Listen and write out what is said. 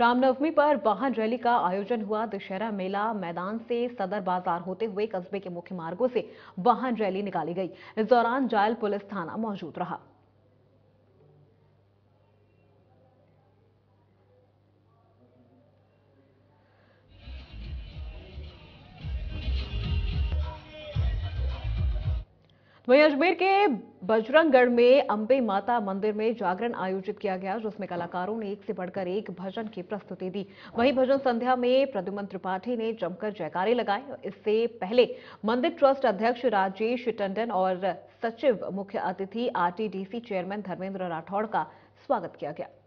रामनवमी पर वाहन रैली का आयोजन हुआ दशहरा मेला मैदान से सदर बाजार होते हुए कस्बे के मुख्य मार्गों से वाहन रैली निकाली गई इस दौरान जायल पुलिस थाना मौजूद रहा वहीं अजमेर के बजरंगगढ़ में अंबे माता मंदिर में जागरण आयोजित किया गया जिसमें कलाकारों ने एक से बढ़कर एक भजन की प्रस्तुति दी वहीं भजन संध्या में प्रद्युमन त्रिपाठी ने जमकर जयकारे लगाए इससे पहले मंदिर ट्रस्ट अध्यक्ष राजेश टंडन और सचिव मुख्य अतिथि आरटीडीसी चेयरमैन धर्मेंद्र राठौड़ का स्वागत किया गया